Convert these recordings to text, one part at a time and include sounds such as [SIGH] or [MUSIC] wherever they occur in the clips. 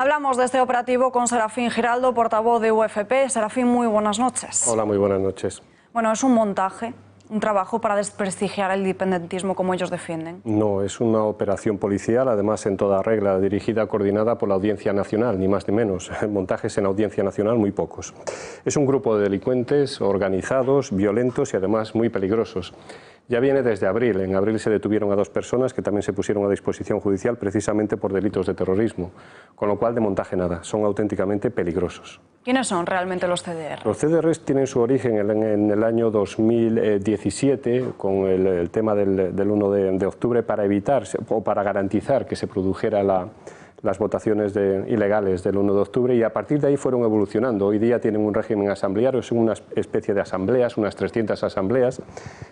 Hablamos de este operativo con Serafín Giraldo, portavoz de UFP. Serafín, muy buenas noches. Hola, muy buenas noches. Bueno, es un montaje, un trabajo para desprestigiar el independentismo como ellos defienden. No, es una operación policial, además en toda regla, dirigida, coordinada por la Audiencia Nacional, ni más ni menos. [LAUGHS] Montajes en Audiencia Nacional muy pocos. Es un grupo de delincuentes organizados, violentos y además muy peligrosos ya viene desde abril. En abril se detuvieron a dos personas que también se pusieron a disposición judicial precisamente por delitos de terrorismo, con lo cual de montaje nada, son auténticamente peligrosos. ¿Quiénes son realmente los CDR? Los CDR tienen su origen en el año 2017 con el, tema del, 1 de, octubre para evitar o para garantizar que se produjera la las votaciones de, ilegales del 1 de octubre y a partir de ahí fueron evolucionando. Hoy día tienen un régimen asambleario, son una especie de asambleas, unas 300 asambleas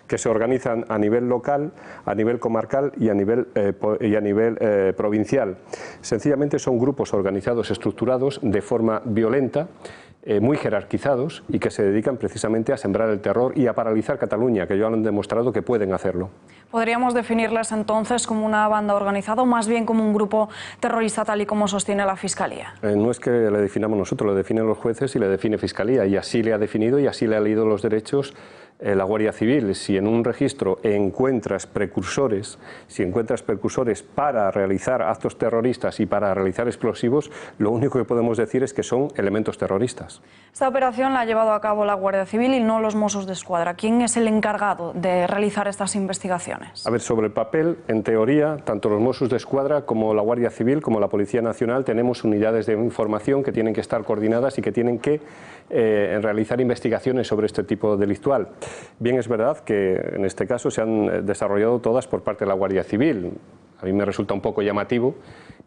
que se organizan a nivel local, a nivel comarcal y a nivel, eh, y a nivel eh, provincial. Sencillamente son grupos organizados, estructurados de forma violenta eh, muy jerarquizados y que se dedican precisamente a sembrar el terror y a paralizar Cataluña, que ya han demostrado que pueden hacerlo. ¿Podríamos definirles entonces como una banda organizada o más bien como un grupo terrorista tal y como sostiene la Fiscalía? Eh, no es que le definamos nosotros, lo definen los jueces y le define Fiscalía y así le ha definido y así le ha leído los derechos eh, la Guardia Civil, si en un registro encuentras precursores, si encuentras precursores para realizar actos terroristas y para realizar explosivos, lo único que podemos decir es que son elementos terroristas. Esta operación la ha llevado a cabo la Guardia Civil y no los Mossos de Escuadra. ¿Quién es el encargado de realizar estas investigaciones? A ver, sobre el papel, en teoría, tanto los Mossos de Escuadra como la Guardia Civil, como la Policía Nacional, tenemos unidades de información que tienen que estar coordinadas y que tienen que eh, realizar investigaciones sobre este tipo de delictual. Bien, es verdad que en este caso se han eh, desarrollado todas por parte de la Guardia Civil. A mí me resulta un poco llamativo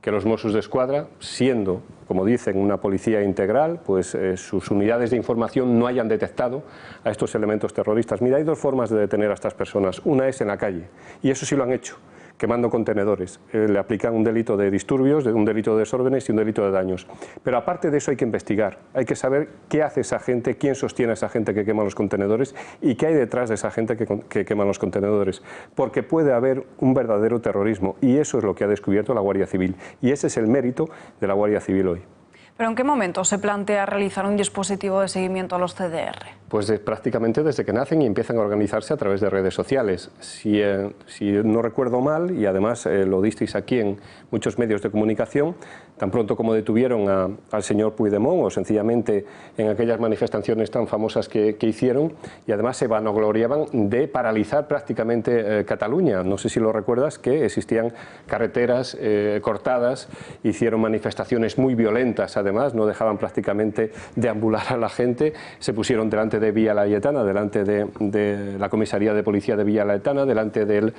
que los Mossos de Escuadra, siendo, como dicen, una policía integral, pues eh, sus unidades de información no hayan detectado a estos elementos terroristas. Mira, hay dos formas de detener a estas personas. Una es en la calle, y eso sí lo han hecho quemando contenedores. Eh, le aplican un delito de disturbios, un delito de desórdenes y un delito de daños. Pero aparte de eso hay que investigar, hay que saber qué hace esa gente, quién sostiene a esa gente que quema los contenedores y qué hay detrás de esa gente que quema los contenedores. Porque puede haber un verdadero terrorismo y eso es lo que ha descubierto la Guardia Civil. Y ese es el mérito de la Guardia Civil hoy. Pero ¿en qué momento se plantea realizar un dispositivo de seguimiento a los CDR? Pues prácticamente desde que nacen y empiezan a organizarse a través de redes sociales. Si, eh, si no recuerdo mal, y además eh, lo disteis aquí en muchos medios de comunicación, tan pronto como detuvieron al señor Puigdemont o sencillamente en aquellas manifestaciones tan famosas que, hicieron, y además se vanagloriaban de paralizar prácticamente eh, Cataluña. No sé si lo recuerdas, que existían carreteras cortadas, hicieron manifestaciones muy violentas además, no dejaban prácticamente deambular a la gente, se pusieron delante de Villa delante de, la comisaría de policía de Villa Laetana, delante de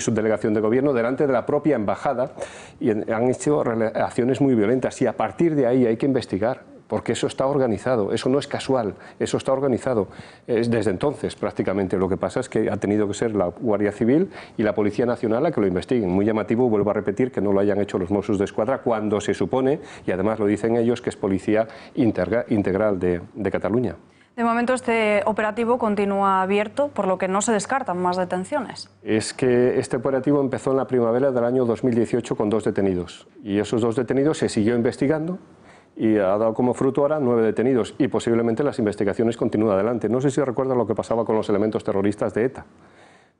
su delegación de gobierno, delante de la propia embajada, y han hecho acciones muy violentas, y a partir de ahí hay que investigar porque eso está organizado, eso no es casual, eso está organizado. Es desde entonces prácticamente. Lo que pasa es que ha tenido que ser la Guardia Civil y la Policía Nacional a que lo investiguen. Muy llamativo, vuelvo a repetir, que no lo hayan hecho los Mossos de Escuadra cuando se supone, y además lo dicen ellos, que es policía integral de, de Cataluña. De momento este operativo continúa abierto, por lo que no se descartan más detenciones. Es que este operativo empezó en la primavera del año 2018 con dos detenidos y esos dos detenidos se siguió investigando y ha dado como fruto ahora nueve detenidos y posiblemente las investigaciones continúen adelante. No sé si recuerdan lo que pasaba con los elementos terroristas de ETA.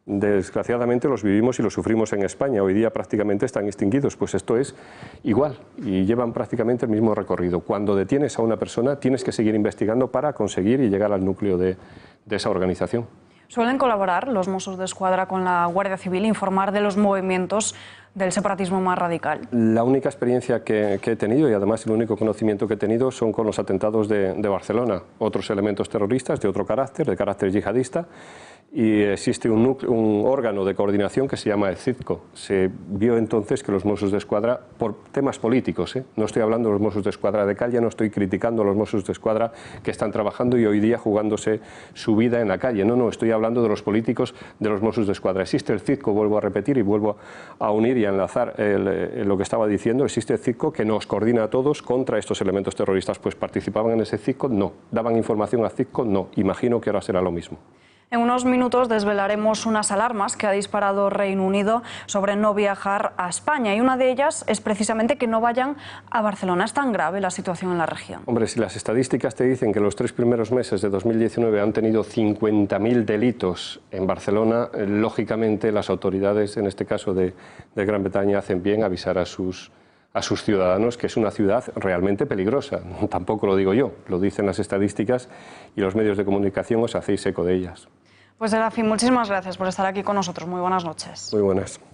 Desgraciadamente los vivimos y los sufrimos en España. Hoy día prácticamente están extinguidos, pues esto es igual y llevan prácticamente el mismo recorrido. Cuando detienes a una persona tienes que seguir investigando para conseguir y llegar al núcleo de esa organización. Suelen colaborar los Mossos de Escuadra con la Guardia Civil e informar de los movimientos del separatismo más radical. La única experiencia que, he tenido y además el único conocimiento que he tenido son con los atentados de Barcelona, otros elementos terroristas de otro carácter, de carácter yihadista, y existe un, órgano de coordinación que se llama el CITCO. Se vio entonces que los Mossos de Escuadra, por temas políticos, ¿eh? no estoy hablando de los Mossos de Escuadra de calle, no estoy criticando a los Mossos de Escuadra que están trabajando y hoy día jugándose su vida en la calle. No, no, estoy hablando de los políticos de los Mossos de Escuadra. Existe el CITCO, vuelvo a repetir y vuelvo a unir y a enlazar eh, lo que estaba diciendo, existe el CITCO que nos coordina a todos contra estos elementos terroristas. Pues participaban en ese CITCO, no. Daban información a CITCO, no. Imagino que ahora será lo mismo. En unos minutos desvelaremos unas alarmas que ha disparado Reino Unido sobre no viajar a España y una de ellas es precisamente que no vayan a Barcelona. Es tan grave la situación en la región. Hombre, si las estadísticas te dicen que los tres primeros meses de 2019 han tenido 50.000 delitos en Barcelona, eh, lógicamente las autoridades, en este caso de, Gran Bretaña, hacen bien avisar a a sus ciudadanos que es una ciudad realmente peligrosa. [LAUGHS] Tampoco lo digo yo, lo dicen las estadísticas y los medios de comunicación os hacéis eco de ellas. Pues Erafi, muchísimas gracias por estar aquí con nosotros. Muy buenas noches. Muy buenas.